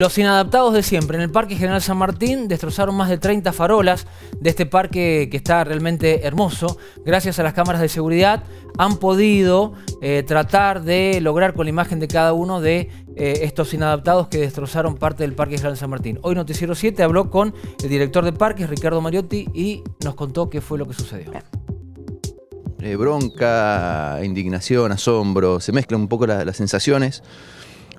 Los inadaptados de siempre en el Parque General San Martín destrozaron más de 30 farolas de este parque que está realmente hermoso. Gracias a las cámaras de seguridad han podido eh, tratar de lograr con la imagen de cada uno de eh, estos inadaptados que destrozaron parte del Parque General San Martín. Hoy Noticiero 7 habló con el director de parques, Ricardo Mariotti, y nos contó qué fue lo que sucedió. Eh, bronca, indignación, asombro, se mezclan un poco las sensaciones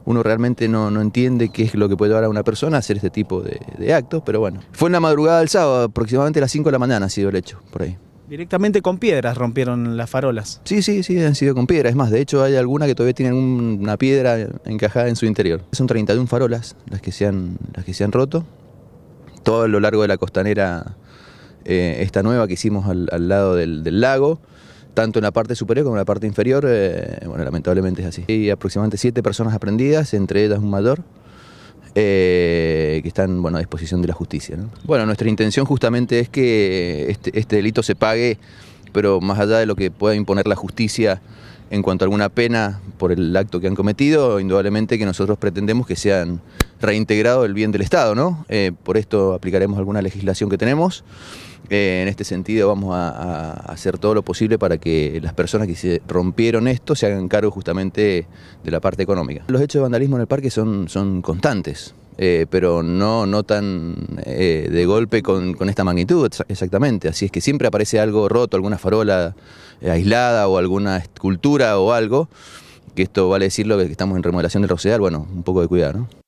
uno realmente no, no, entiende qué es lo que puede dar a una persona hacer este tipo de, de, actos, pero bueno. Fue en la madrugada del sábado, aproximadamente a las 5 de la mañana ha sido el hecho, por ahí. Directamente con piedras rompieron las farolas. Sí, sí, sí, han sido con piedras. Es más, de hecho hay alguna que todavía tiene una piedra encajada en su interior. Son 31 farolas las que se han, las que se han roto. Todo a lo largo de la costanera, eh, esta nueva que hicimos al, lado del lago tanto en la parte superior como en la parte inferior, eh, bueno, lamentablemente es así. Hay aproximadamente siete personas aprendidas, entre ellas un mayor, eh, que están bueno, a disposición de la justicia. Bueno, nuestra intención justamente es que este, este, delito se pague, pero más allá de lo que pueda imponer la justicia en cuanto a alguna pena por el acto que han cometido, indudablemente que nosotros pretendemos que sean reintegrado el bien del Estado, ¿no? Eh, por esto aplicaremos alguna legislación que tenemos. Eh, en este sentido vamos a, hacer todo lo posible para que las personas que se rompieron esto se hagan cargo justamente de la parte económica. Los hechos de vandalismo en el parque son, constantes. Eh, pero no, tan de golpe con, esta magnitud exactamente. Así es que siempre aparece algo roto, alguna farola aislada o alguna escultura o algo, que esto vale decirlo que estamos en remodelación del Rosedal, bueno, un poco de cuidado, ¿no?